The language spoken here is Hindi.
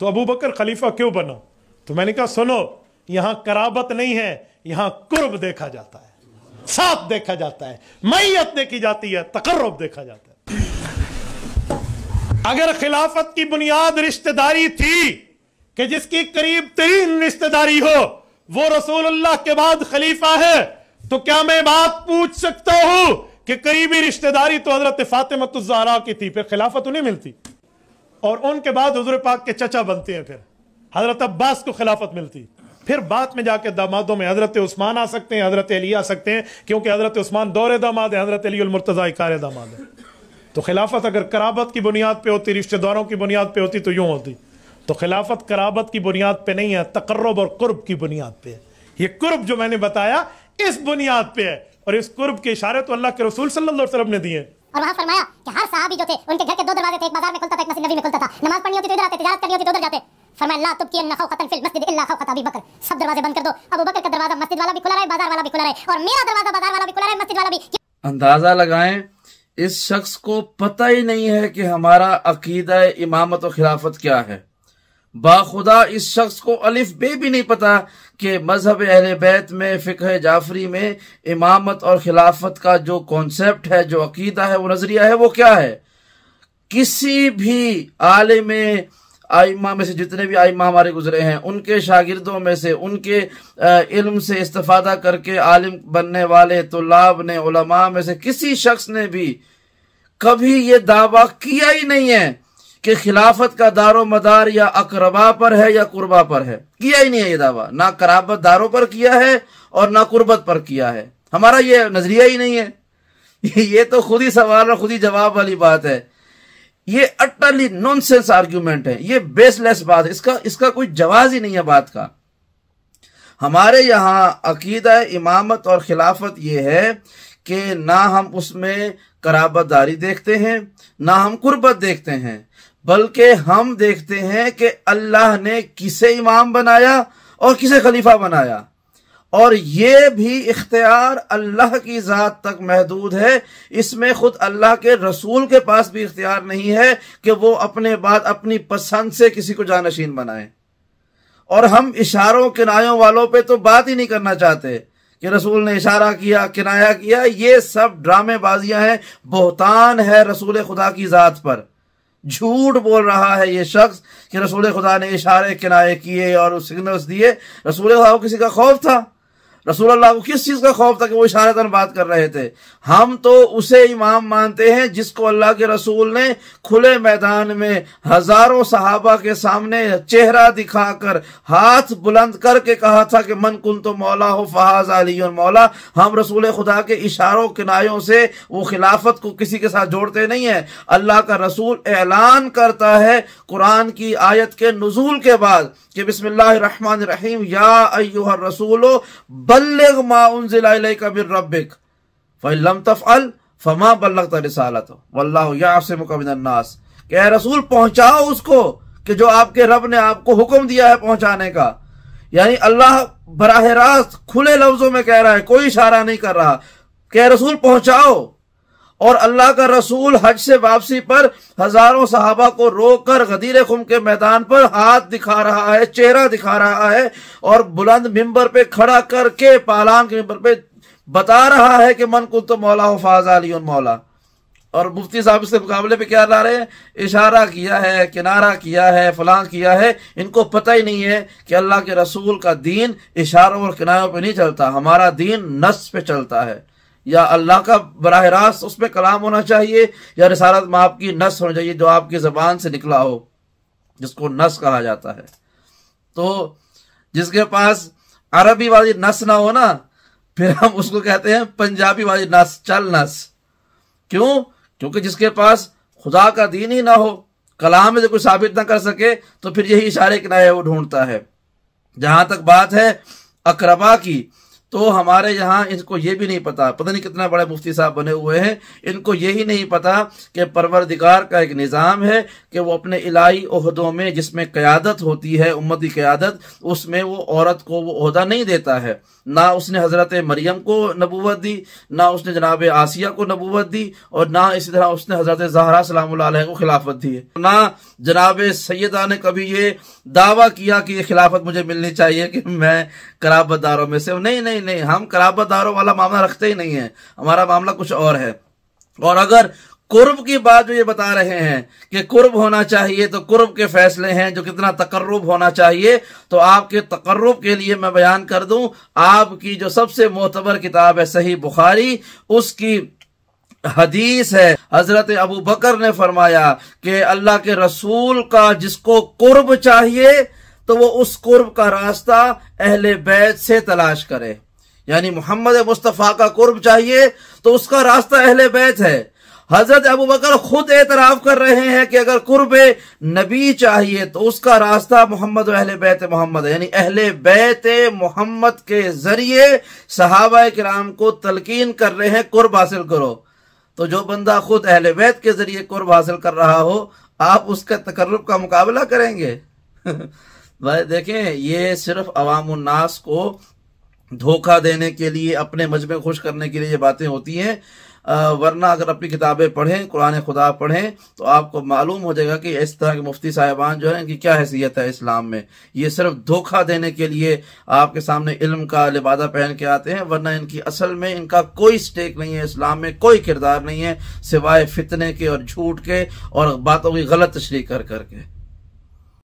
तो अबू बकर खलीफा क्यों बना तो मैंने कहा सुनो यहां कराबत नहीं है यहां कुर्ब देखा जाता है साथ देखा जाता है मैयत देखी जाती है तकर्रब देखा जाता है अगर खिलाफत की बुनियाद रिश्तेदारी थी कि जिसकी करीब तरीन रिश्तेदारी हो वो रसूलुल्लाह के बाद खलीफा है तो क्या मैं बात पूछ सकता हूं कि करीबी रिश्तेदारी तो हजरत फातिमतुजहरा की थी फिर खिलाफत उन्हें मिलती और उनके बाद हजूर पाक के चचा बनते हैं फिर हजरत अब्बास को खिलाफत मिलती फिर बाद में जाके दामादों में हजरत उस्मान आ सकते हैं हजरत अली आ सकते हैं क्योंकि हजरत उस्मान दौरे दामाद है हजरत अली उलमरतजा कार दामाद है तो खिलाफत अगर कराबत की बुनियाद पे होती रिश्तेदारों की बुनियाद पर होती तो यूं होती तो खिलाफत कराबत की बुनियाद पर नहीं है तकर्रब और कुर्ब की बुनियाद पर है यह कुर्ब जो मैंने बताया इस बुनियाद पर है और इस कुर्ब के इशारे तो अल्लाह के रसूल सल्लल्लाहु अलैहि वसल्लम ने दिए और वहाँ फरमाया कि हर साहब जो थे उनके घर के दो दरवाजे थे एक बाजार में खुलता था एक मस्जिद नबी में खुलता था नमाज पढ़नी होती तो इधर आते तिजारत करनी होती तो उधर जाते फरमाया ला तुबकी अन खौखतन फिल मस्जिद इल्ला खौखत अबी बकर सब दरवाजे बंद कर दो अबू बकर का दरवाजा मस्जिद वाला भी खुला रहा है बाजार वाला भी खुला रहा है और मेरा दरवाजा बाजार वाला भी खुला रहा है मस्जिद वाला भी अंदाजा लगाएं इस शख्स को पता ही नहीं है कि हमारा अकीदा इमामत और खिलाफत क्या है बाखुदा इस शख्स को अलिफ बे भी नहीं पता कि मजहब अहल बैत में फ़िक्र जाफरी में इमामत और खिलाफत का जो कॉन्सेप्ट है जो अकीदा है वो नज़रिया है वो क्या है किसी भी में आइमा में से जितने भी आइमा हमारे गुजरे हैं उनके शागिर्दों में से उनके इल्म से इस्तफादा करके आलिम बनने वाले तुलाब ने उलमा में से किसी शख्स ने भी कभी ये दावा किया ही नहीं है कि खिलाफत का दारो मदार या अकरबा पर है या कुर्बा पर है किया ही नहीं है ये दावा ना कराबत दारों पर किया है और ना कुर्बत पर किया है हमारा ये नजरिया ही नहीं है ये तो खुद ही सवाल और खुद ही जवाब वाली बात है ये अटली नॉनसेंस आर्ग्यूमेंट है ये बेसलेस बात है इसका इसका कोई जवाब ही नहीं है बात का हमारे यहां अकीदा इमामत और खिलाफत ये है कि ना हम उसमें कराबतदारी देखते हैं ना हम कुर्बत देखते हैं बल्कि हम देखते हैं कि अल्लाह ने किसे इमाम बनाया और किसे खलीफा बनाया और ये भी इख्तियार अल्लाह की ज़ात तक महदूद है इसमें खुद अल्लाह के रसूल के पास भी इख्तियार नहीं है कि वो अपने बाद अपनी पसंद से किसी को जानशीन बनाए और हम इशारों किनायों वालों पे तो बात ही नहीं करना चाहते कि रसूल ने इशारा किया किनाया किया ये सब ड्रामेबाजियां हैं बोहतान है रसूल खुदा की ज़ात पर झूठ बोल रहा है ये शख्स कि रसूल खुदा ने इशारे किनारे किए और सिग्नल्स दिए रसूल खुदा को किसी का खौफ था रसूल अल्लाह को किस चीज़ का खौफ था कि वो इशारतन बात कर रहे थे हम तो उसे इमाम मानते हैं जिसको अल्लाह के रसूल ने खुले मैदान में हजारों सहाबा के सामने चेहरा दिखाकर हाथ बुलंद करके कहा था कि मन कुन तो मौला हो फहाज अली मौला हम रसूल खुदा के इशारों किनायों से वो खिलाफत को किसी के साथ जोड़ते नहीं है अल्लाह का रसूल ऐलान करता है कुरान की आयत के नजूल के बाद कि बिस्मिल्लाह या अयूहर रसूलो बल्लग रसूल पहुंचाओ उसको कि जो आपके रब ने आपको हुक्म दिया है पहुंचाने का यानी अल्लाह बरह रास्त खुले लफ्जों में कह रहा है कोई इशारा नहीं कर रहा कह रसूल पहुंचाओ और अल्लाह का रसूल हज से वापसी पर हजारों सहाबा को रोक कर गदीर खुम के मैदान पर हाथ दिखा रहा है चेहरा दिखा रहा है और बुलंद मिंबर पे खड़ा करके पालान के मिंबर पे बता रहा है कि मन कुल तो मौला फाजा अली मौला और मुफ्ती साहब इसके मुकाबले पे क्या ला रहे हैं इशारा किया है किनारा किया है फलां किया है इनको पता ही नहीं है कि अल्लाह के रसूल का दीन इशारों और किनारों पे नहीं चलता हमारा दीन नस पे चलता है या अल्लाह का बरह रास्त उस पर कलाम होना चाहिए या रिसारत में आपकी नस होना चाहिए जो आपकी ज़बान से निकला हो जिसको नस कहा जाता है तो जिसके पास अरबी वाली नस ना हो ना फिर हम उसको कहते हैं पंजाबी वाली नस चल नस क्यों क्योंकि जिसके पास खुदा का दीन ही ना हो कलाम में जो कुछ साबित ना कर सके तो फिर यही इशारे किनारे वो ढूंढता है जहां तक बात है अकरबा की तो हमारे यहाँ इनको ये भी नहीं पता पता नहीं कितना बड़े मुफ्ती साहब बने हुए हैं इनको ये ही नहीं पता कि परवरदिगार का एक निज़ाम है कि वो अपने इलाही अहदों में जिसमें क़्यादत होती है उम्मती क़्यादत उसमें वो औरत को वो अहदा नहीं देता है ना उसने हज़रत मरियम को नबूवत दी ना उसने जनाब आसिया को नबूवत दी और ना इसी तरह उसने हज़रत जहरा सलाम को खिलाफत दी है ना जनाब सैदा ने कभी ये दावा किया कि ये खिलाफत मुझे मिलनी चाहिए कि मैं कराबतदारों में से नहीं नहीं नहीं नहीं हम कराबत दारों वाला मामला रखते ही नहीं है हमारा मामला कुछ और है और अगर कुर्ब की बात जो ये बता रहे हैं कि कुर्ब होना चाहिए तो कुर्ब के फैसले हैं जो कितना तकर्रुब होना चाहिए तो आपके तकर्रुब के लिए मैं बयान कर दूं आपकी जो सबसे मोतबर किताब है सही बुखारी उसकी हदीस है हजरत अबू बकर ने फरमाया कि अल्लाह के रसूल का जिसको कुर्ब चाहिए तो वो उस कुर्ब का रास्ता अहले बैत से तलाश करे यानी मोहम्मद मुस्तफ़ा का कुर्ब चाहिए तो उसका रास्ता अहल बैत है हजरत अबू बकर खुद एतराफ कर रहे हैं कि अगर कुर्ब नबी चाहिए तो उसका रास्ता मोहम्मद अहले बैत मोहम्मद यानी अहल बैत मोहम्मद के जरिए सहाबा कराम को तलकीन कर रहे हैं कुर्ब हासिल करो तो जो बंदा खुद अहल बैत के जरिए कुर्ब हासिल कर रहा हो आप उसके तकर्रब का मुकाबला करेंगे भाई देखें ये सिर्फ अवामनास को धोखा देने के लिए अपने मजमे खुश करने के लिए ये बातें होती हैं वरना अगर अपनी किताबें पढ़ें कुरान खुदा पढ़ें तो आपको मालूम हो जाएगा कि इस तरह के मुफ्ती साहिबान जो है इनकी क्या हैसियत है इस्लाम में ये सिर्फ धोखा देने के लिए आपके सामने इल्म का लिबादा पहन के आते हैं वरना इनकी असल में इनका कोई स्टेक नहीं है इस्लाम में कोई किरदार नहीं है सिवाय फितने के और झूठ के और बातों की गलत तशरी कर करके